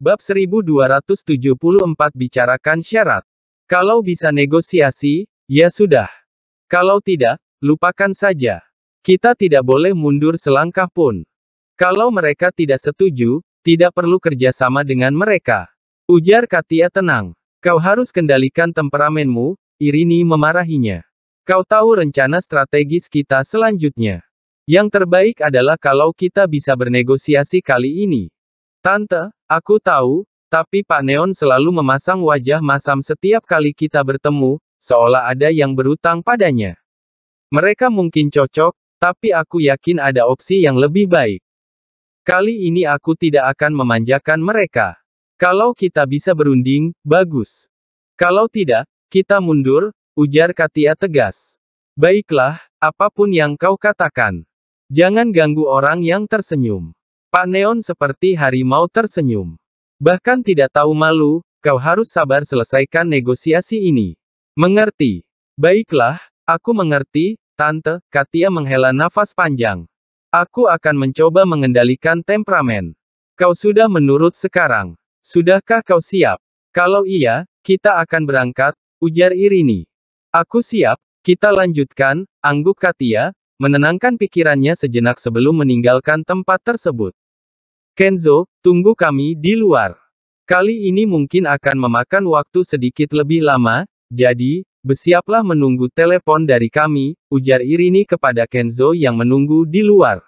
Bab 1274 bicarakan syarat. Kalau bisa negosiasi, ya sudah. Kalau tidak, lupakan saja. Kita tidak boleh mundur selangkah pun. Kalau mereka tidak setuju, tidak perlu kerjasama dengan mereka. Ujar Katia tenang. Kau harus kendalikan temperamenmu, Irini memarahinya. Kau tahu rencana strategis kita selanjutnya. Yang terbaik adalah kalau kita bisa bernegosiasi kali ini. Tante, Aku tahu, tapi Pak Neon selalu memasang wajah masam setiap kali kita bertemu, seolah ada yang berutang padanya. Mereka mungkin cocok, tapi aku yakin ada opsi yang lebih baik. Kali ini aku tidak akan memanjakan mereka. Kalau kita bisa berunding, bagus. Kalau tidak, kita mundur, ujar Katia tegas. Baiklah, apapun yang kau katakan. Jangan ganggu orang yang tersenyum. Pak Neon seperti harimau tersenyum. Bahkan tidak tahu malu, kau harus sabar selesaikan negosiasi ini. Mengerti. Baiklah, aku mengerti, Tante, Katia menghela nafas panjang. Aku akan mencoba mengendalikan temperamen. Kau sudah menurut sekarang. Sudahkah kau siap? Kalau iya, kita akan berangkat, ujar Irini. Aku siap, kita lanjutkan, angguk Katia, menenangkan pikirannya sejenak sebelum meninggalkan tempat tersebut. Kenzo, tunggu kami di luar. Kali ini mungkin akan memakan waktu sedikit lebih lama, jadi, bersiaplah menunggu telepon dari kami, ujar Irini kepada Kenzo yang menunggu di luar.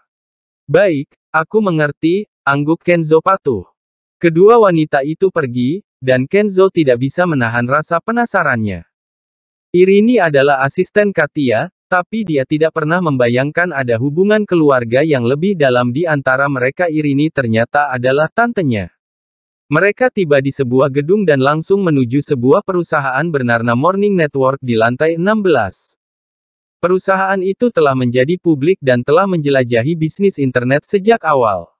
Baik, aku mengerti, angguk Kenzo patuh. Kedua wanita itu pergi, dan Kenzo tidak bisa menahan rasa penasarannya. Irini adalah asisten Katia, tapi dia tidak pernah membayangkan ada hubungan keluarga yang lebih dalam di antara mereka Irini ternyata adalah tantenya. Mereka tiba di sebuah gedung dan langsung menuju sebuah perusahaan bernama Morning Network di lantai 16. Perusahaan itu telah menjadi publik dan telah menjelajahi bisnis internet sejak awal.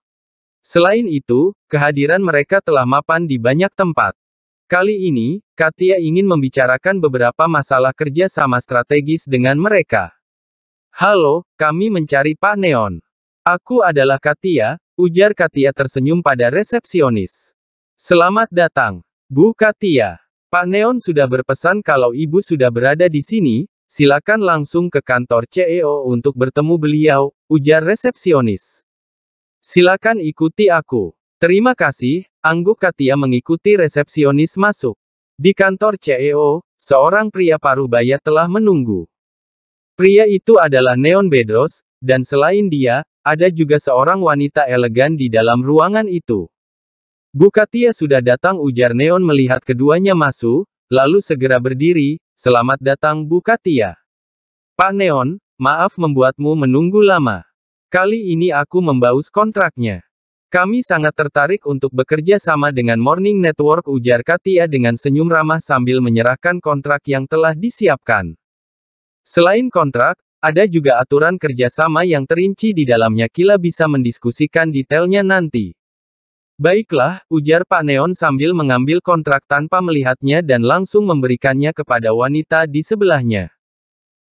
Selain itu, kehadiran mereka telah mapan di banyak tempat. Kali ini, Katia ingin membicarakan beberapa masalah kerja sama strategis dengan mereka. Halo, kami mencari Pak Neon. Aku adalah Katia, ujar Katia tersenyum pada resepsionis. Selamat datang, Bu Katia. Pak Neon sudah berpesan kalau ibu sudah berada di sini, silakan langsung ke kantor CEO untuk bertemu beliau, ujar resepsionis. Silakan ikuti aku. Terima kasih, angguk Katia mengikuti resepsionis masuk. Di kantor CEO, seorang pria paruh baya telah menunggu. Pria itu adalah Neon Bedros, dan selain dia, ada juga seorang wanita elegan di dalam ruangan itu. Bu Katia sudah datang ujar Neon melihat keduanya masuk, lalu segera berdiri, selamat datang Bu Katia. Pak Neon, maaf membuatmu menunggu lama. Kali ini aku membaus kontraknya. Kami sangat tertarik untuk bekerja sama dengan Morning Network ujar Katia dengan senyum ramah sambil menyerahkan kontrak yang telah disiapkan. Selain kontrak, ada juga aturan kerjasama yang terinci di dalamnya Kila bisa mendiskusikan detailnya nanti. Baiklah, ujar Pak Neon sambil mengambil kontrak tanpa melihatnya dan langsung memberikannya kepada wanita di sebelahnya.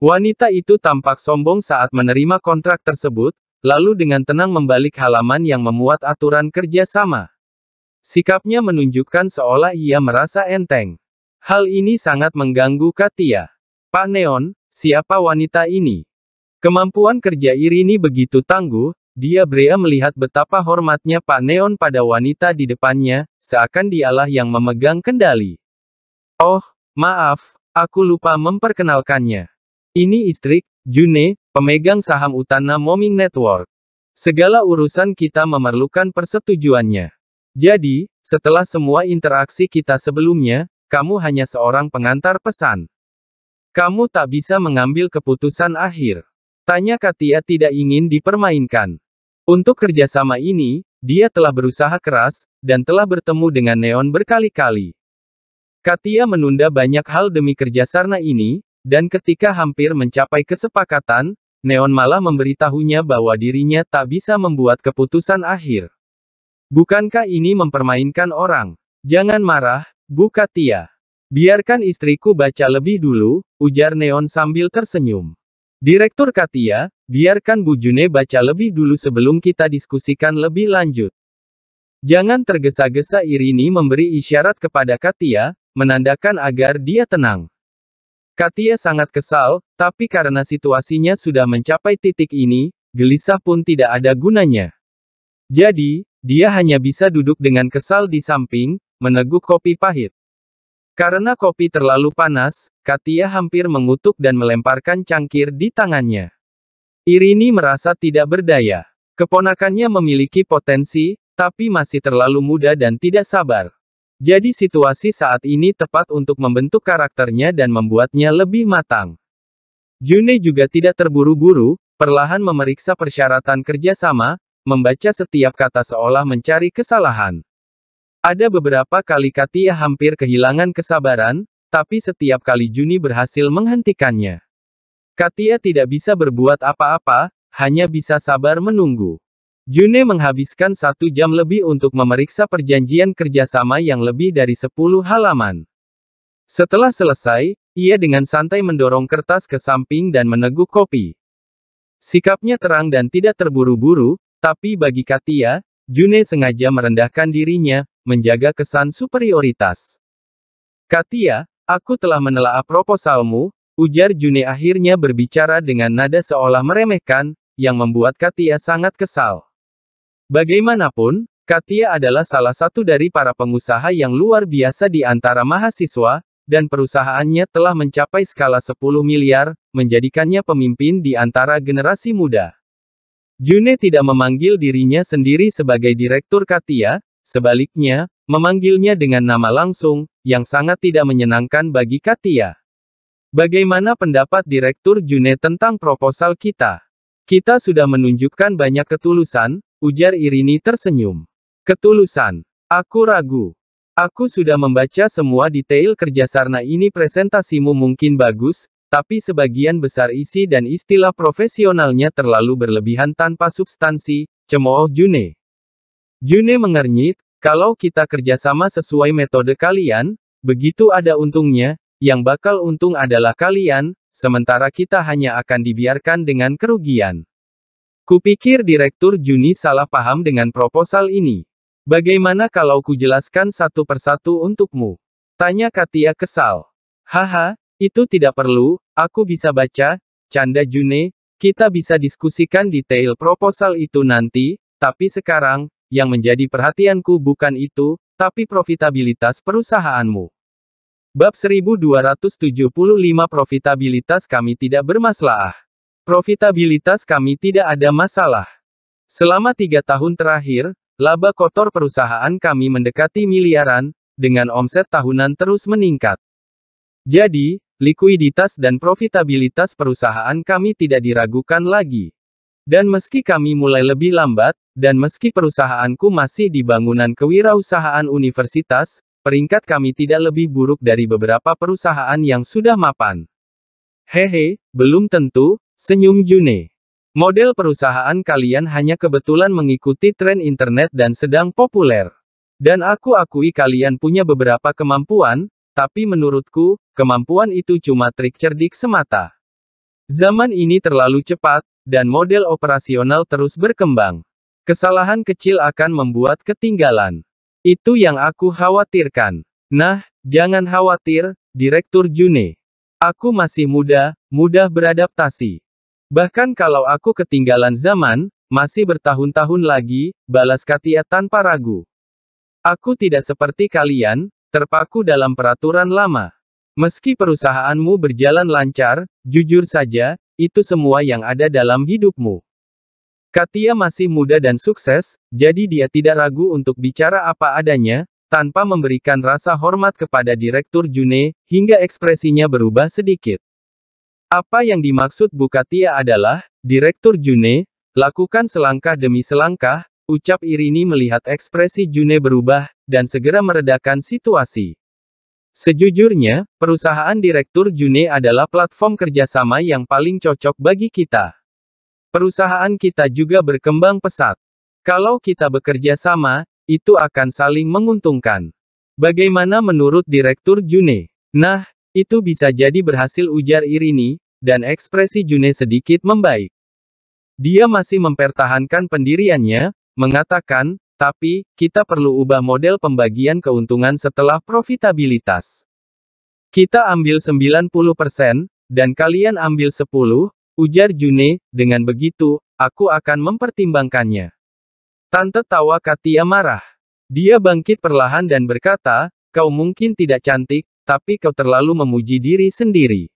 Wanita itu tampak sombong saat menerima kontrak tersebut, lalu dengan tenang membalik halaman yang memuat aturan kerja sama. Sikapnya menunjukkan seolah ia merasa enteng. Hal ini sangat mengganggu Katia. Pak Neon, siapa wanita ini? Kemampuan kerja Irini begitu tangguh, dia Brea melihat betapa hormatnya Pak Neon pada wanita di depannya, seakan dialah yang memegang kendali. Oh, maaf, aku lupa memperkenalkannya. Ini istri June, pemegang saham utama Moming Network. Segala urusan kita memerlukan persetujuannya. Jadi, setelah semua interaksi kita sebelumnya, kamu hanya seorang pengantar pesan. Kamu tak bisa mengambil keputusan akhir. Tanya Katia tidak ingin dipermainkan. Untuk kerjasama ini, dia telah berusaha keras, dan telah bertemu dengan Neon berkali-kali. Katia menunda banyak hal demi kerja kerjasama ini, dan ketika hampir mencapai kesepakatan, Neon malah memberitahunya bahwa dirinya tak bisa membuat keputusan akhir. Bukankah ini mempermainkan orang? Jangan marah, Bu Katia. Biarkan istriku baca lebih dulu, ujar Neon sambil tersenyum. Direktur Katia, biarkan Bu June baca lebih dulu sebelum kita diskusikan lebih lanjut. Jangan tergesa-gesa Irini memberi isyarat kepada Katia, menandakan agar dia tenang. Katia sangat kesal, tapi karena situasinya sudah mencapai titik ini, gelisah pun tidak ada gunanya. Jadi, dia hanya bisa duduk dengan kesal di samping, meneguk kopi pahit. Karena kopi terlalu panas, Katia hampir mengutuk dan melemparkan cangkir di tangannya. Irini merasa tidak berdaya. Keponakannya memiliki potensi, tapi masih terlalu muda dan tidak sabar. Jadi situasi saat ini tepat untuk membentuk karakternya dan membuatnya lebih matang. June juga tidak terburu-buru, perlahan memeriksa persyaratan kerjasama, membaca setiap kata seolah mencari kesalahan. Ada beberapa kali Katia hampir kehilangan kesabaran, tapi setiap kali Juni berhasil menghentikannya. Katia tidak bisa berbuat apa-apa, hanya bisa sabar menunggu. June menghabiskan satu jam lebih untuk memeriksa perjanjian kerjasama yang lebih dari 10 halaman. Setelah selesai, ia dengan santai mendorong kertas ke samping dan meneguk kopi. Sikapnya terang dan tidak terburu-buru, tapi bagi Katia, June sengaja merendahkan dirinya, menjaga kesan superioritas. Katia, aku telah menelaah proposalmu, ujar June akhirnya berbicara dengan nada seolah meremehkan, yang membuat Katia sangat kesal. Bagaimanapun, Katia adalah salah satu dari para pengusaha yang luar biasa di antara mahasiswa, dan perusahaannya telah mencapai skala 10 miliar, menjadikannya pemimpin di antara generasi muda. June tidak memanggil dirinya sendiri sebagai direktur Katia, sebaliknya, memanggilnya dengan nama langsung, yang sangat tidak menyenangkan bagi Katia. Bagaimana pendapat Direktur June tentang proposal kita? Kita sudah menunjukkan banyak ketulusan, Ujar Irini tersenyum. Ketulusan. Aku ragu. Aku sudah membaca semua detail kerja Sarna ini presentasimu mungkin bagus, tapi sebagian besar isi dan istilah profesionalnya terlalu berlebihan tanpa substansi, cemooh June. June mengernyit, kalau kita kerjasama sesuai metode kalian, begitu ada untungnya, yang bakal untung adalah kalian, sementara kita hanya akan dibiarkan dengan kerugian. Kupikir Direktur Juni salah paham dengan proposal ini. Bagaimana kalau kujelaskan satu persatu untukmu? Tanya Katia kesal. Haha, itu tidak perlu, aku bisa baca, canda Juni. kita bisa diskusikan detail proposal itu nanti, tapi sekarang, yang menjadi perhatianku bukan itu, tapi profitabilitas perusahaanmu. Bab 1275 Profitabilitas kami tidak bermasalah. Profitabilitas kami tidak ada masalah. Selama tiga tahun terakhir, laba kotor perusahaan kami mendekati miliaran, dengan omset tahunan terus meningkat. Jadi, likuiditas dan profitabilitas perusahaan kami tidak diragukan lagi. Dan meski kami mulai lebih lambat, dan meski perusahaanku masih di bangunan kewirausahaan universitas, peringkat kami tidak lebih buruk dari beberapa perusahaan yang sudah mapan. Hehe, belum tentu, Senyum June. Model perusahaan kalian hanya kebetulan mengikuti tren internet dan sedang populer. Dan aku akui kalian punya beberapa kemampuan, tapi menurutku, kemampuan itu cuma trik cerdik semata. Zaman ini terlalu cepat, dan model operasional terus berkembang. Kesalahan kecil akan membuat ketinggalan. Itu yang aku khawatirkan. Nah, jangan khawatir, Direktur June. Aku masih muda, mudah beradaptasi. Bahkan kalau aku ketinggalan zaman, masih bertahun-tahun lagi, balas Katia tanpa ragu. Aku tidak seperti kalian, terpaku dalam peraturan lama. Meski perusahaanmu berjalan lancar, jujur saja, itu semua yang ada dalam hidupmu. Katia masih muda dan sukses, jadi dia tidak ragu untuk bicara apa adanya, tanpa memberikan rasa hormat kepada Direktur June, hingga ekspresinya berubah sedikit. Apa yang dimaksud Bukatia adalah, Direktur June, lakukan selangkah demi selangkah, ucap Irini melihat ekspresi June berubah, dan segera meredakan situasi. Sejujurnya, perusahaan Direktur June adalah platform kerjasama yang paling cocok bagi kita. Perusahaan kita juga berkembang pesat. Kalau kita bekerja sama, itu akan saling menguntungkan. Bagaimana menurut Direktur June? Nah, itu bisa jadi berhasil ujar Irini, dan ekspresi June sedikit membaik. Dia masih mempertahankan pendiriannya, mengatakan, tapi, kita perlu ubah model pembagian keuntungan setelah profitabilitas. Kita ambil 90%, dan kalian ambil 10, ujar June, dengan begitu, aku akan mempertimbangkannya. Tante tawa Katia marah. Dia bangkit perlahan dan berkata, kau mungkin tidak cantik, tapi kau terlalu memuji diri sendiri.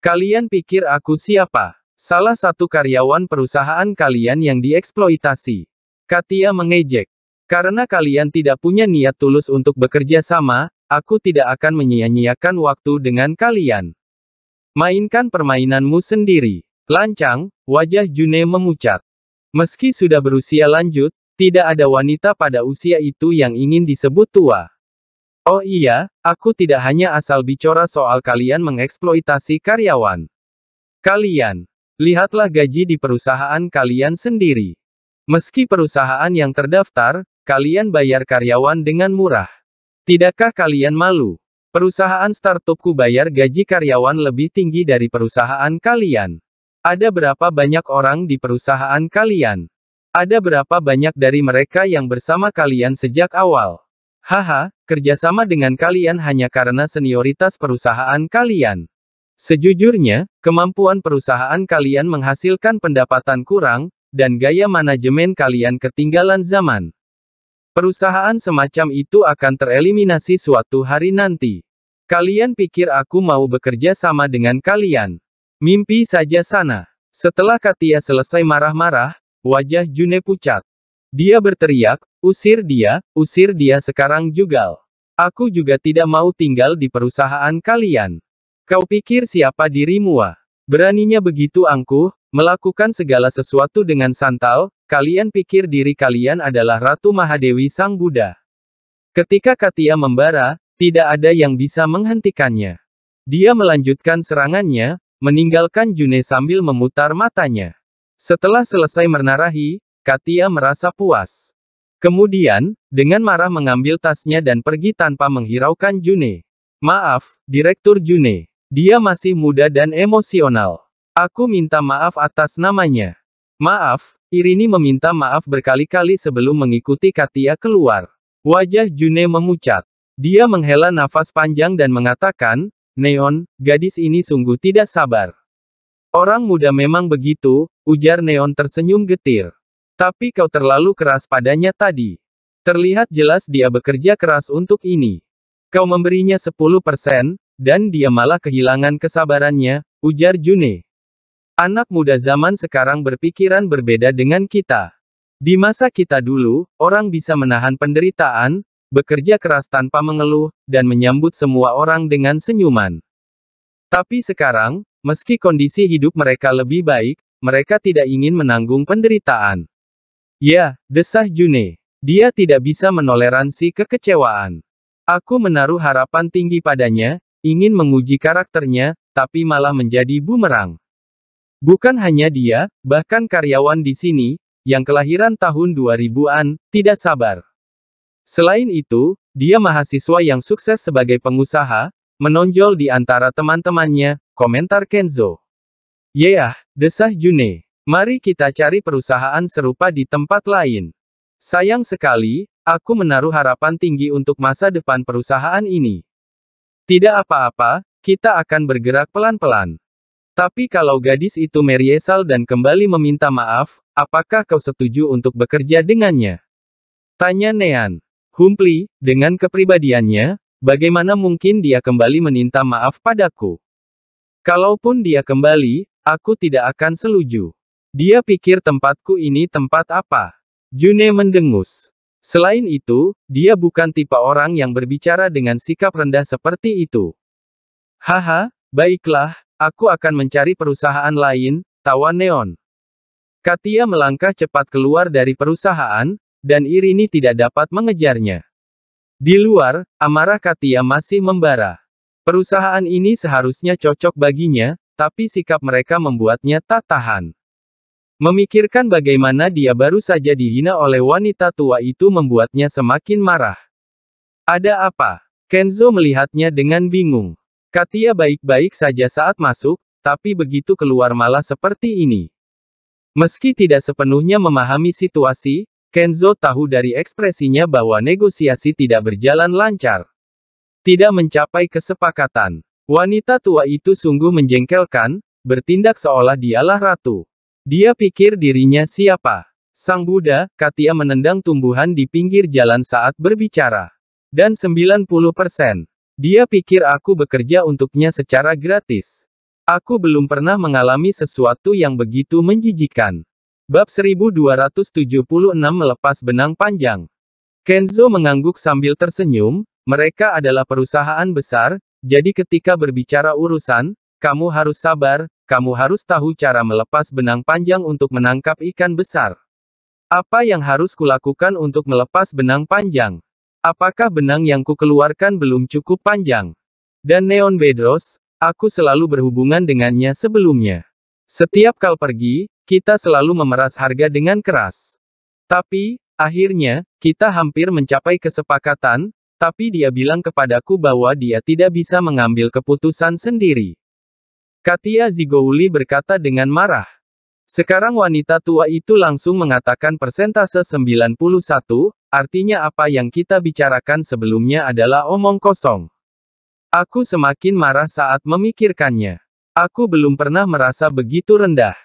Kalian pikir aku siapa? Salah satu karyawan perusahaan kalian yang dieksploitasi. Katia mengejek. Karena kalian tidak punya niat tulus untuk bekerja sama, aku tidak akan menyia-nyiakan waktu dengan kalian. Mainkan permainanmu sendiri. Lancang, wajah June memucat. Meski sudah berusia lanjut, tidak ada wanita pada usia itu yang ingin disebut tua. Oh iya, aku tidak hanya asal bicara soal kalian mengeksploitasi karyawan. Kalian, lihatlah gaji di perusahaan kalian sendiri. Meski perusahaan yang terdaftar, kalian bayar karyawan dengan murah. Tidakkah kalian malu? Perusahaan startupku bayar gaji karyawan lebih tinggi dari perusahaan kalian. Ada berapa banyak orang di perusahaan kalian? Ada berapa banyak dari mereka yang bersama kalian sejak awal? Haha, kerjasama dengan kalian hanya karena senioritas perusahaan kalian. Sejujurnya, kemampuan perusahaan kalian menghasilkan pendapatan kurang, dan gaya manajemen kalian ketinggalan zaman. Perusahaan semacam itu akan tereliminasi suatu hari nanti. Kalian pikir aku mau bekerja sama dengan kalian? Mimpi saja sana. Setelah Katia selesai marah-marah, wajah June pucat. Dia berteriak, usir dia, usir dia sekarang juga. Aku juga tidak mau tinggal di perusahaan kalian. Kau pikir siapa dirimu Beraninya begitu angkuh, melakukan segala sesuatu dengan santal, kalian pikir diri kalian adalah Ratu Mahadewi Sang Buddha. Ketika Katia membara, tidak ada yang bisa menghentikannya. Dia melanjutkan serangannya, meninggalkan June sambil memutar matanya. Setelah selesai menarahi, Katia merasa puas. Kemudian, dengan marah mengambil tasnya dan pergi tanpa menghiraukan June. Maaf, Direktur June. Dia masih muda dan emosional. Aku minta maaf atas namanya. Maaf, Irini meminta maaf berkali-kali sebelum mengikuti Katia keluar. Wajah June memucat. Dia menghela nafas panjang dan mengatakan, Neon, gadis ini sungguh tidak sabar. Orang muda memang begitu, ujar Neon tersenyum getir. Tapi kau terlalu keras padanya tadi. Terlihat jelas dia bekerja keras untuk ini. Kau memberinya 10%, dan dia malah kehilangan kesabarannya, ujar June. Anak muda zaman sekarang berpikiran berbeda dengan kita. Di masa kita dulu, orang bisa menahan penderitaan, bekerja keras tanpa mengeluh, dan menyambut semua orang dengan senyuman. Tapi sekarang, meski kondisi hidup mereka lebih baik, mereka tidak ingin menanggung penderitaan. Ya, desah June. Dia tidak bisa menoleransi kekecewaan. Aku menaruh harapan tinggi padanya, ingin menguji karakternya, tapi malah menjadi bumerang. Bukan hanya dia, bahkan karyawan di sini, yang kelahiran tahun 2000-an, tidak sabar. Selain itu, dia mahasiswa yang sukses sebagai pengusaha, menonjol di antara teman-temannya, komentar Kenzo. Yeah, desah June. Mari kita cari perusahaan serupa di tempat lain. Sayang sekali, aku menaruh harapan tinggi untuk masa depan perusahaan ini. Tidak apa-apa, kita akan bergerak pelan-pelan. Tapi kalau gadis itu Meriesal dan kembali meminta maaf, apakah kau setuju untuk bekerja dengannya? Tanya Nean. Humpli, dengan kepribadiannya, bagaimana mungkin dia kembali meminta maaf padaku? Kalaupun dia kembali, aku tidak akan seluju. Dia pikir tempatku ini tempat apa? June mendengus. Selain itu, dia bukan tipe orang yang berbicara dengan sikap rendah seperti itu. Haha, baiklah, aku akan mencari perusahaan lain, tawa Neon. Katia melangkah cepat keluar dari perusahaan, dan Irini tidak dapat mengejarnya. Di luar, amarah Katia masih membara. Perusahaan ini seharusnya cocok baginya, tapi sikap mereka membuatnya tak tahan. Memikirkan bagaimana dia baru saja dihina oleh wanita tua itu membuatnya semakin marah. Ada apa? Kenzo melihatnya dengan bingung. Katia baik-baik saja saat masuk, tapi begitu keluar malah seperti ini. Meski tidak sepenuhnya memahami situasi, Kenzo tahu dari ekspresinya bahwa negosiasi tidak berjalan lancar. Tidak mencapai kesepakatan. Wanita tua itu sungguh menjengkelkan, bertindak seolah dialah ratu. Dia pikir dirinya siapa? Sang Buddha, Katia menendang tumbuhan di pinggir jalan saat berbicara. Dan 90%. Dia pikir aku bekerja untuknya secara gratis. Aku belum pernah mengalami sesuatu yang begitu menjijikan. Bab 1276 melepas benang panjang. Kenzo mengangguk sambil tersenyum, mereka adalah perusahaan besar, jadi ketika berbicara urusan, kamu harus sabar, kamu harus tahu cara melepas benang panjang untuk menangkap ikan besar. Apa yang harus kulakukan untuk melepas benang panjang? Apakah benang yang kukeluarkan belum cukup panjang? Dan Neon Bedros, aku selalu berhubungan dengannya sebelumnya. Setiap kali pergi, kita selalu memeras harga dengan keras. Tapi, akhirnya, kita hampir mencapai kesepakatan, tapi dia bilang kepadaku bahwa dia tidak bisa mengambil keputusan sendiri. Katia Zigouli berkata dengan marah. Sekarang wanita tua itu langsung mengatakan persentase 91, artinya apa yang kita bicarakan sebelumnya adalah omong kosong. Aku semakin marah saat memikirkannya. Aku belum pernah merasa begitu rendah.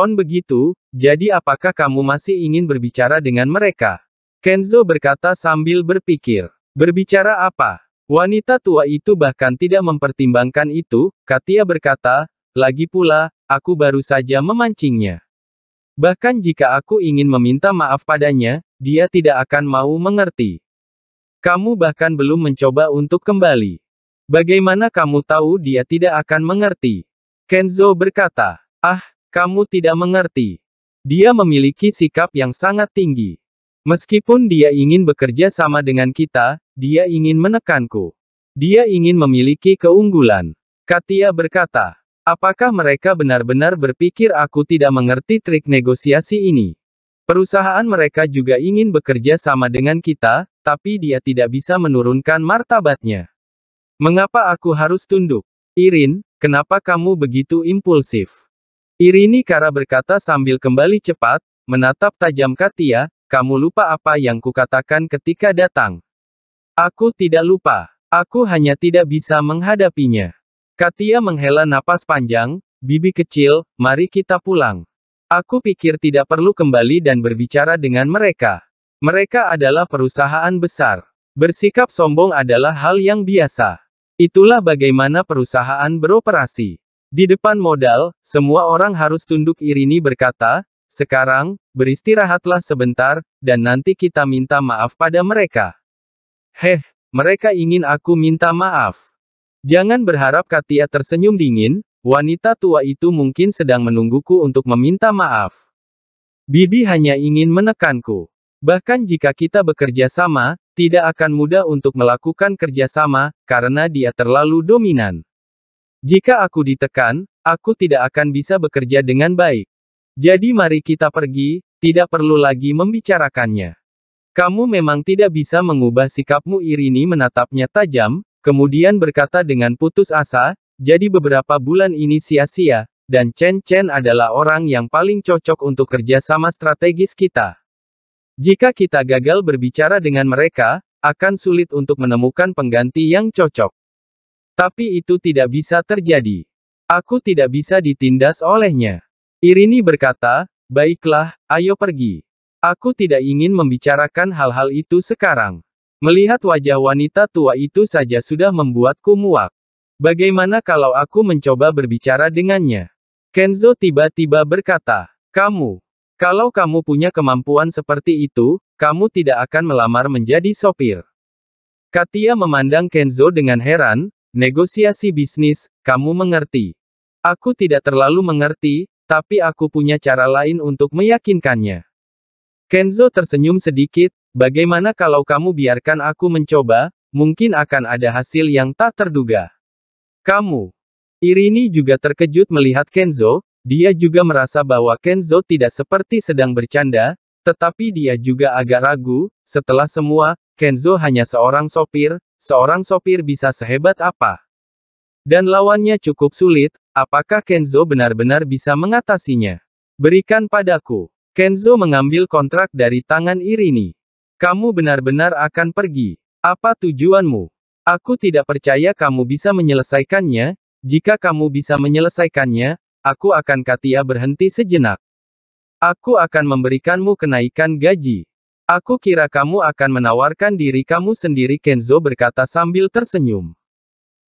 On begitu, jadi apakah kamu masih ingin berbicara dengan mereka? Kenzo berkata sambil berpikir. Berbicara apa? Wanita tua itu bahkan tidak mempertimbangkan itu, Katia berkata, lagi pula, aku baru saja memancingnya. Bahkan jika aku ingin meminta maaf padanya, dia tidak akan mau mengerti. Kamu bahkan belum mencoba untuk kembali. Bagaimana kamu tahu dia tidak akan mengerti? Kenzo berkata, ah, kamu tidak mengerti. Dia memiliki sikap yang sangat tinggi. Meskipun dia ingin bekerja sama dengan kita, dia ingin menekanku. Dia ingin memiliki keunggulan. Katia berkata, apakah mereka benar-benar berpikir aku tidak mengerti trik negosiasi ini? Perusahaan mereka juga ingin bekerja sama dengan kita, tapi dia tidak bisa menurunkan martabatnya. Mengapa aku harus tunduk? Irin, kenapa kamu begitu impulsif? Irini Kara berkata sambil kembali cepat, menatap tajam Katia, kamu lupa apa yang kukatakan ketika datang. Aku tidak lupa. Aku hanya tidak bisa menghadapinya. Katia menghela napas panjang, bibi kecil, mari kita pulang. Aku pikir tidak perlu kembali dan berbicara dengan mereka. Mereka adalah perusahaan besar. Bersikap sombong adalah hal yang biasa. Itulah bagaimana perusahaan beroperasi. Di depan modal, semua orang harus tunduk Irini berkata, sekarang, beristirahatlah sebentar, dan nanti kita minta maaf pada mereka. Heh, mereka ingin aku minta maaf. Jangan berharap Katia tersenyum dingin, wanita tua itu mungkin sedang menungguku untuk meminta maaf. Bibi hanya ingin menekanku. Bahkan jika kita bekerja sama, tidak akan mudah untuk melakukan kerjasama, karena dia terlalu dominan. Jika aku ditekan, aku tidak akan bisa bekerja dengan baik. Jadi mari kita pergi, tidak perlu lagi membicarakannya. Kamu memang tidak bisa mengubah sikapmu Irini menatapnya tajam, kemudian berkata dengan putus asa, jadi beberapa bulan ini sia-sia, dan Chen Chen adalah orang yang paling cocok untuk kerja sama strategis kita. Jika kita gagal berbicara dengan mereka, akan sulit untuk menemukan pengganti yang cocok. Tapi itu tidak bisa terjadi. Aku tidak bisa ditindas olehnya. Irini berkata, baiklah, ayo pergi. Aku tidak ingin membicarakan hal-hal itu sekarang. Melihat wajah wanita tua itu saja sudah membuatku muak. Bagaimana kalau aku mencoba berbicara dengannya? Kenzo tiba-tiba berkata, "Kamu, kalau kamu punya kemampuan seperti itu, kamu tidak akan melamar menjadi sopir." Katia memandang Kenzo dengan heran, "Negosiasi bisnis, kamu mengerti. Aku tidak terlalu mengerti, tapi aku punya cara lain untuk meyakinkannya." Kenzo tersenyum sedikit, bagaimana kalau kamu biarkan aku mencoba, mungkin akan ada hasil yang tak terduga. Kamu. Irini juga terkejut melihat Kenzo, dia juga merasa bahwa Kenzo tidak seperti sedang bercanda, tetapi dia juga agak ragu, setelah semua, Kenzo hanya seorang sopir, seorang sopir bisa sehebat apa. Dan lawannya cukup sulit, apakah Kenzo benar-benar bisa mengatasinya? Berikan padaku. Kenzo mengambil kontrak dari tangan Irini. Kamu benar-benar akan pergi. Apa tujuanmu? Aku tidak percaya kamu bisa menyelesaikannya, jika kamu bisa menyelesaikannya, aku akan Katia berhenti sejenak. Aku akan memberikanmu kenaikan gaji. Aku kira kamu akan menawarkan diri kamu sendiri Kenzo berkata sambil tersenyum.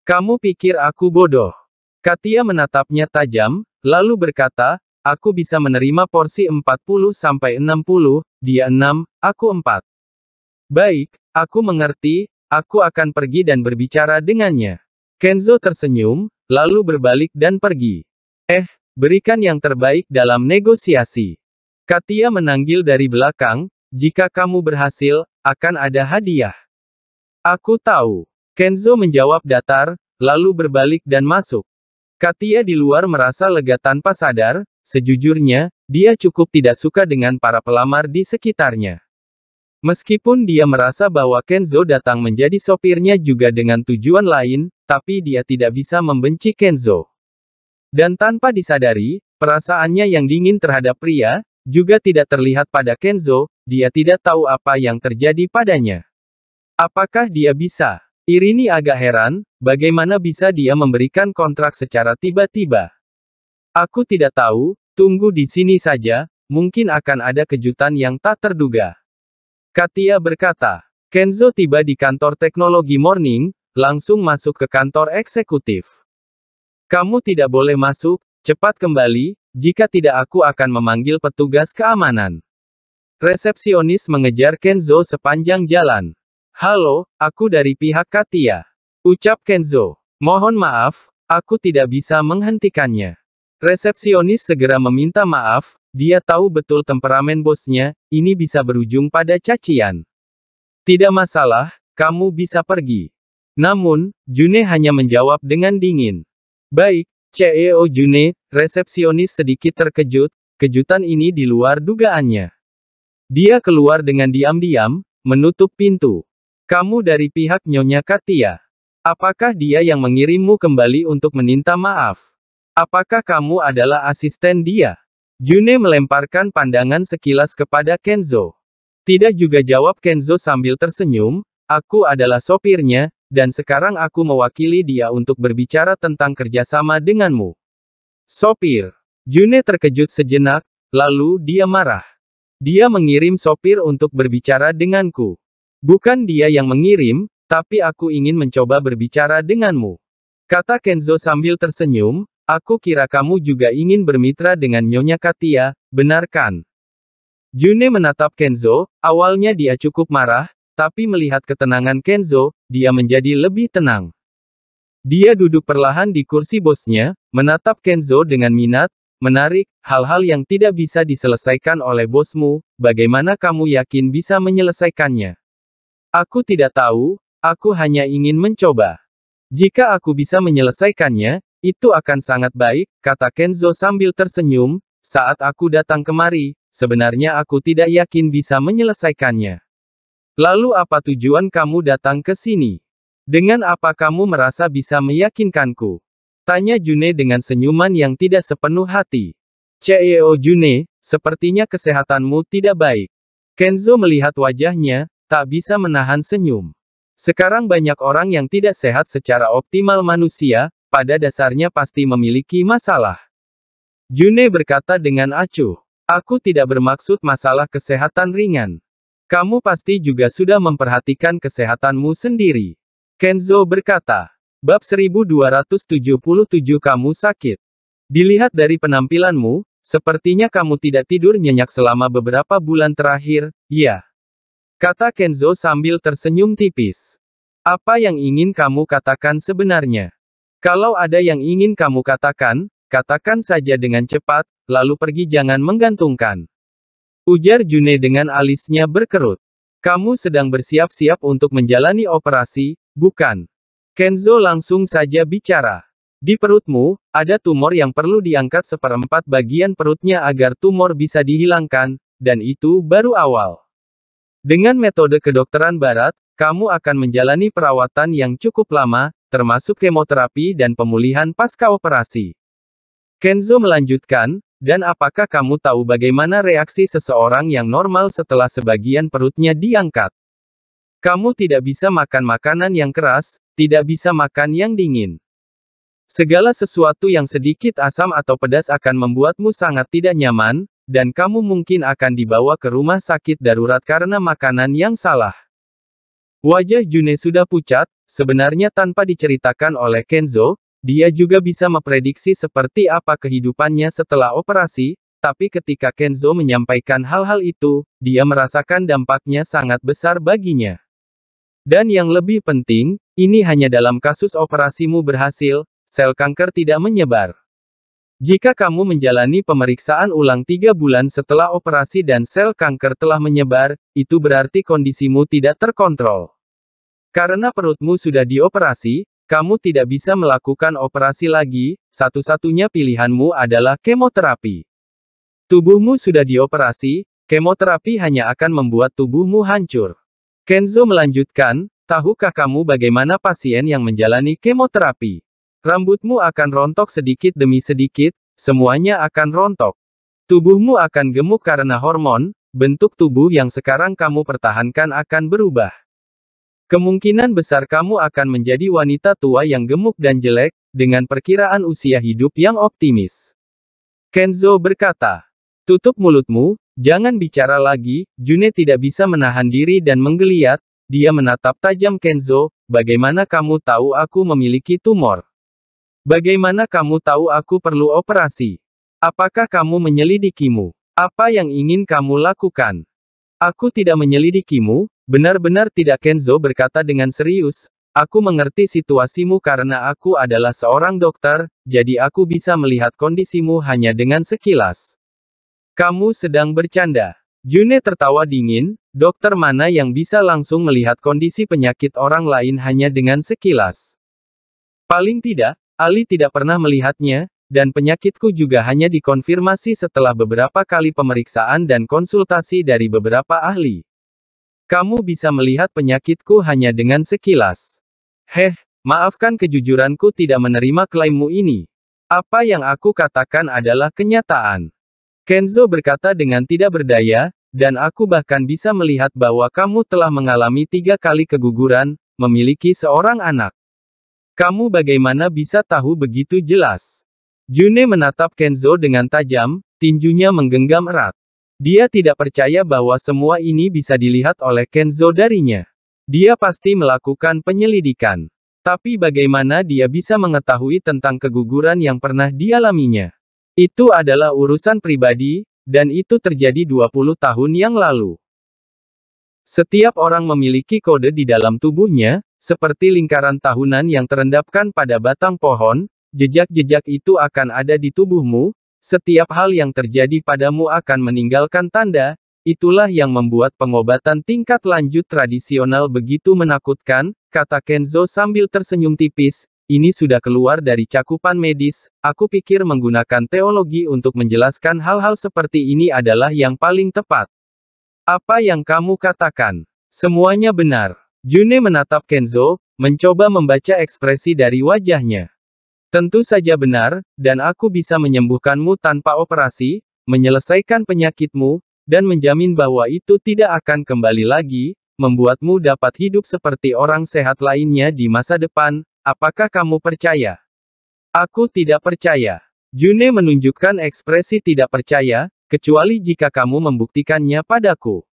Kamu pikir aku bodoh? Katia menatapnya tajam, lalu berkata, Aku bisa menerima porsi 40-60, dia 6, aku 4. Baik, aku mengerti, aku akan pergi dan berbicara dengannya. Kenzo tersenyum, lalu berbalik dan pergi. Eh, berikan yang terbaik dalam negosiasi. Katia menanggil dari belakang, jika kamu berhasil, akan ada hadiah. Aku tahu. Kenzo menjawab datar, lalu berbalik dan masuk. Katia di luar merasa lega tanpa sadar, sejujurnya, dia cukup tidak suka dengan para pelamar di sekitarnya. Meskipun dia merasa bahwa Kenzo datang menjadi sopirnya juga dengan tujuan lain, tapi dia tidak bisa membenci Kenzo. Dan tanpa disadari, perasaannya yang dingin terhadap pria, juga tidak terlihat pada Kenzo, dia tidak tahu apa yang terjadi padanya. Apakah dia bisa Irini agak heran, bagaimana bisa dia memberikan kontrak secara tiba-tiba. Aku tidak tahu, tunggu di sini saja, mungkin akan ada kejutan yang tak terduga. Katia berkata, Kenzo tiba di kantor teknologi morning, langsung masuk ke kantor eksekutif. Kamu tidak boleh masuk, cepat kembali, jika tidak aku akan memanggil petugas keamanan. Resepsionis mengejar Kenzo sepanjang jalan. Halo, aku dari pihak Katia. Ucap Kenzo. Mohon maaf, aku tidak bisa menghentikannya. Resepsionis segera meminta maaf, dia tahu betul temperamen bosnya, ini bisa berujung pada cacian. Tidak masalah, kamu bisa pergi. Namun, June hanya menjawab dengan dingin. Baik, CEO June, resepsionis sedikit terkejut, kejutan ini di luar dugaannya. Dia keluar dengan diam-diam, menutup pintu. Kamu dari pihak Nyonya Katia. Apakah dia yang mengirimmu kembali untuk meminta maaf? Apakah kamu adalah asisten dia? June melemparkan pandangan sekilas kepada Kenzo. Tidak juga jawab Kenzo sambil tersenyum, aku adalah sopirnya, dan sekarang aku mewakili dia untuk berbicara tentang kerjasama denganmu. Sopir. June terkejut sejenak, lalu dia marah. Dia mengirim sopir untuk berbicara denganku. Bukan dia yang mengirim, tapi aku ingin mencoba berbicara denganmu. Kata Kenzo sambil tersenyum, aku kira kamu juga ingin bermitra dengan Nyonya Katia, benarkan? June menatap Kenzo, awalnya dia cukup marah, tapi melihat ketenangan Kenzo, dia menjadi lebih tenang. Dia duduk perlahan di kursi bosnya, menatap Kenzo dengan minat, menarik, hal-hal yang tidak bisa diselesaikan oleh bosmu, bagaimana kamu yakin bisa menyelesaikannya? Aku tidak tahu, aku hanya ingin mencoba. Jika aku bisa menyelesaikannya, itu akan sangat baik, kata Kenzo sambil tersenyum, saat aku datang kemari, sebenarnya aku tidak yakin bisa menyelesaikannya. Lalu apa tujuan kamu datang ke sini? Dengan apa kamu merasa bisa meyakinkanku? Tanya June dengan senyuman yang tidak sepenuh hati. CEO June, sepertinya kesehatanmu tidak baik. Kenzo melihat wajahnya, tak bisa menahan senyum. Sekarang banyak orang yang tidak sehat secara optimal manusia, pada dasarnya pasti memiliki masalah. June berkata dengan acuh, Aku tidak bermaksud masalah kesehatan ringan. Kamu pasti juga sudah memperhatikan kesehatanmu sendiri. Kenzo berkata, Bab 1277 kamu sakit. Dilihat dari penampilanmu, sepertinya kamu tidak tidur nyenyak selama beberapa bulan terakhir, ya. Kata Kenzo sambil tersenyum tipis. Apa yang ingin kamu katakan sebenarnya? Kalau ada yang ingin kamu katakan, katakan saja dengan cepat, lalu pergi jangan menggantungkan. Ujar June dengan alisnya berkerut. Kamu sedang bersiap-siap untuk menjalani operasi, bukan? Kenzo langsung saja bicara. Di perutmu, ada tumor yang perlu diangkat seperempat bagian perutnya agar tumor bisa dihilangkan, dan itu baru awal. Dengan metode kedokteran barat, kamu akan menjalani perawatan yang cukup lama, termasuk kemoterapi dan pemulihan pasca operasi. Kenzo melanjutkan, dan apakah kamu tahu bagaimana reaksi seseorang yang normal setelah sebagian perutnya diangkat? Kamu tidak bisa makan makanan yang keras, tidak bisa makan yang dingin. Segala sesuatu yang sedikit asam atau pedas akan membuatmu sangat tidak nyaman, dan kamu mungkin akan dibawa ke rumah sakit darurat karena makanan yang salah. Wajah June sudah pucat, sebenarnya tanpa diceritakan oleh Kenzo, dia juga bisa memprediksi seperti apa kehidupannya setelah operasi, tapi ketika Kenzo menyampaikan hal-hal itu, dia merasakan dampaknya sangat besar baginya. Dan yang lebih penting, ini hanya dalam kasus operasimu berhasil, sel kanker tidak menyebar. Jika kamu menjalani pemeriksaan ulang tiga bulan setelah operasi dan sel kanker telah menyebar, itu berarti kondisimu tidak terkontrol. Karena perutmu sudah dioperasi, kamu tidak bisa melakukan operasi lagi, satu-satunya pilihanmu adalah kemoterapi. Tubuhmu sudah dioperasi, kemoterapi hanya akan membuat tubuhmu hancur. Kenzo melanjutkan, tahukah kamu bagaimana pasien yang menjalani kemoterapi? Rambutmu akan rontok sedikit demi sedikit, semuanya akan rontok. Tubuhmu akan gemuk karena hormon, bentuk tubuh yang sekarang kamu pertahankan akan berubah. Kemungkinan besar kamu akan menjadi wanita tua yang gemuk dan jelek, dengan perkiraan usia hidup yang optimis. Kenzo berkata, tutup mulutmu, jangan bicara lagi, June tidak bisa menahan diri dan menggeliat, dia menatap tajam Kenzo, bagaimana kamu tahu aku memiliki tumor? Bagaimana kamu tahu aku perlu operasi? Apakah kamu menyelidikimu? Apa yang ingin kamu lakukan? Aku tidak menyelidikimu, benar-benar tidak Kenzo berkata dengan serius, aku mengerti situasimu karena aku adalah seorang dokter, jadi aku bisa melihat kondisimu hanya dengan sekilas. Kamu sedang bercanda. June tertawa dingin, dokter mana yang bisa langsung melihat kondisi penyakit orang lain hanya dengan sekilas. Paling tidak, Ali tidak pernah melihatnya, dan penyakitku juga hanya dikonfirmasi setelah beberapa kali pemeriksaan dan konsultasi dari beberapa ahli. Kamu bisa melihat penyakitku hanya dengan sekilas. Heh, maafkan kejujuranku tidak menerima klaimmu ini. Apa yang aku katakan adalah kenyataan. Kenzo berkata dengan tidak berdaya, dan aku bahkan bisa melihat bahwa kamu telah mengalami tiga kali keguguran, memiliki seorang anak. Kamu bagaimana bisa tahu begitu jelas? June menatap Kenzo dengan tajam, tinjunya menggenggam erat. Dia tidak percaya bahwa semua ini bisa dilihat oleh Kenzo darinya. Dia pasti melakukan penyelidikan. Tapi bagaimana dia bisa mengetahui tentang keguguran yang pernah dialaminya? Itu adalah urusan pribadi, dan itu terjadi 20 tahun yang lalu. Setiap orang memiliki kode di dalam tubuhnya, seperti lingkaran tahunan yang terendapkan pada batang pohon, jejak-jejak itu akan ada di tubuhmu, setiap hal yang terjadi padamu akan meninggalkan tanda, itulah yang membuat pengobatan tingkat lanjut tradisional begitu menakutkan, kata Kenzo sambil tersenyum tipis, ini sudah keluar dari cakupan medis, aku pikir menggunakan teologi untuk menjelaskan hal-hal seperti ini adalah yang paling tepat. Apa yang kamu katakan? Semuanya benar. June menatap Kenzo, mencoba membaca ekspresi dari wajahnya. Tentu saja benar, dan aku bisa menyembuhkanmu tanpa operasi, menyelesaikan penyakitmu, dan menjamin bahwa itu tidak akan kembali lagi, membuatmu dapat hidup seperti orang sehat lainnya di masa depan, apakah kamu percaya? Aku tidak percaya. June menunjukkan ekspresi tidak percaya, kecuali jika kamu membuktikannya padaku.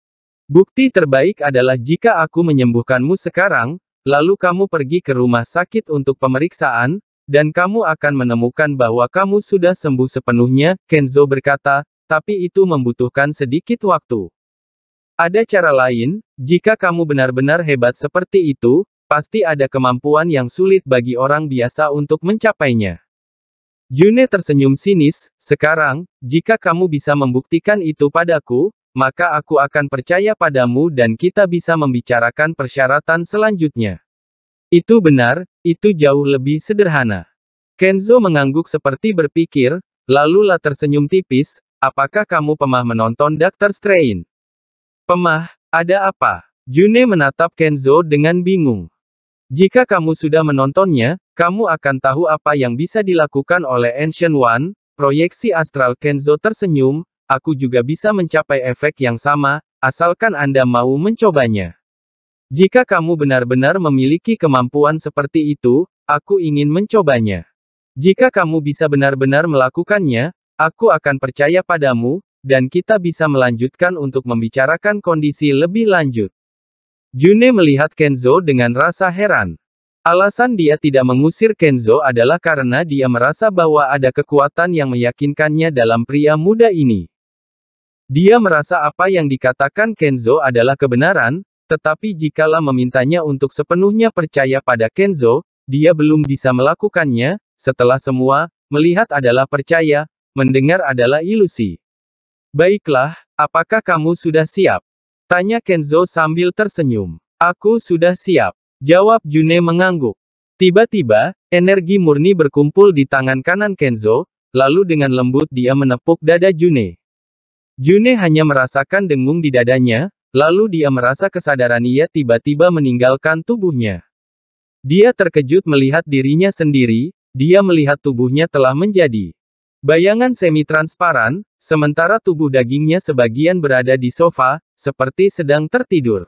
Bukti terbaik adalah jika aku menyembuhkanmu sekarang, lalu kamu pergi ke rumah sakit untuk pemeriksaan, dan kamu akan menemukan bahwa kamu sudah sembuh sepenuhnya, Kenzo berkata, tapi itu membutuhkan sedikit waktu. Ada cara lain, jika kamu benar-benar hebat seperti itu, pasti ada kemampuan yang sulit bagi orang biasa untuk mencapainya. Yune tersenyum sinis, sekarang, jika kamu bisa membuktikan itu padaku, maka aku akan percaya padamu dan kita bisa membicarakan persyaratan selanjutnya. Itu benar, itu jauh lebih sederhana. Kenzo mengangguk seperti berpikir, lalu la tersenyum tipis, apakah kamu pemah menonton Dr. Strain? Pemah, ada apa? June menatap Kenzo dengan bingung. Jika kamu sudah menontonnya, kamu akan tahu apa yang bisa dilakukan oleh Ancient One, proyeksi astral Kenzo tersenyum, aku juga bisa mencapai efek yang sama, asalkan Anda mau mencobanya. Jika kamu benar-benar memiliki kemampuan seperti itu, aku ingin mencobanya. Jika kamu bisa benar-benar melakukannya, aku akan percaya padamu, dan kita bisa melanjutkan untuk membicarakan kondisi lebih lanjut. June melihat Kenzo dengan rasa heran. Alasan dia tidak mengusir Kenzo adalah karena dia merasa bahwa ada kekuatan yang meyakinkannya dalam pria muda ini. Dia merasa apa yang dikatakan Kenzo adalah kebenaran, tetapi jikala memintanya untuk sepenuhnya percaya pada Kenzo, dia belum bisa melakukannya, setelah semua, melihat adalah percaya, mendengar adalah ilusi. Baiklah, apakah kamu sudah siap? Tanya Kenzo sambil tersenyum. Aku sudah siap. Jawab June mengangguk. Tiba-tiba, energi murni berkumpul di tangan kanan Kenzo, lalu dengan lembut dia menepuk dada June. June hanya merasakan dengung di dadanya, lalu dia merasa kesadaran ia tiba-tiba meninggalkan tubuhnya. Dia terkejut melihat dirinya sendiri, dia melihat tubuhnya telah menjadi bayangan semi-transparan, sementara tubuh dagingnya sebagian berada di sofa, seperti sedang tertidur.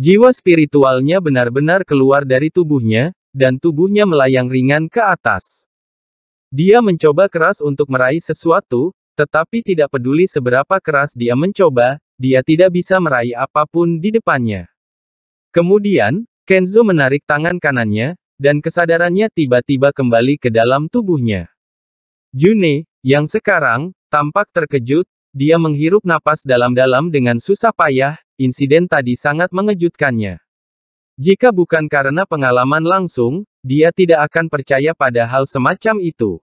Jiwa spiritualnya benar-benar keluar dari tubuhnya, dan tubuhnya melayang ringan ke atas. Dia mencoba keras untuk meraih sesuatu, tetapi tidak peduli seberapa keras dia mencoba, dia tidak bisa meraih apapun di depannya. Kemudian, Kenzo menarik tangan kanannya, dan kesadarannya tiba-tiba kembali ke dalam tubuhnya. June, yang sekarang, tampak terkejut, dia menghirup napas dalam-dalam dengan susah payah, insiden tadi sangat mengejutkannya. Jika bukan karena pengalaman langsung, dia tidak akan percaya pada hal semacam itu.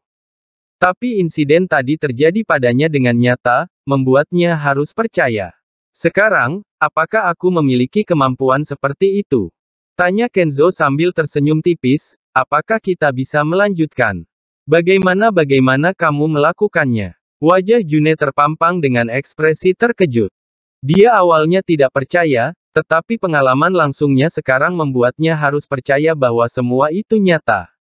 Tapi insiden tadi terjadi padanya dengan nyata, membuatnya harus percaya. Sekarang, apakah aku memiliki kemampuan seperti itu? Tanya Kenzo sambil tersenyum tipis, apakah kita bisa melanjutkan? Bagaimana-bagaimana kamu melakukannya? Wajah June terpampang dengan ekspresi terkejut. Dia awalnya tidak percaya, tetapi pengalaman langsungnya sekarang membuatnya harus percaya bahwa semua itu nyata.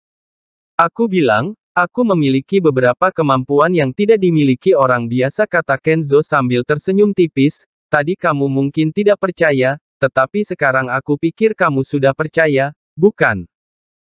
Aku bilang, Aku memiliki beberapa kemampuan yang tidak dimiliki orang biasa kata Kenzo sambil tersenyum tipis, tadi kamu mungkin tidak percaya, tetapi sekarang aku pikir kamu sudah percaya, bukan?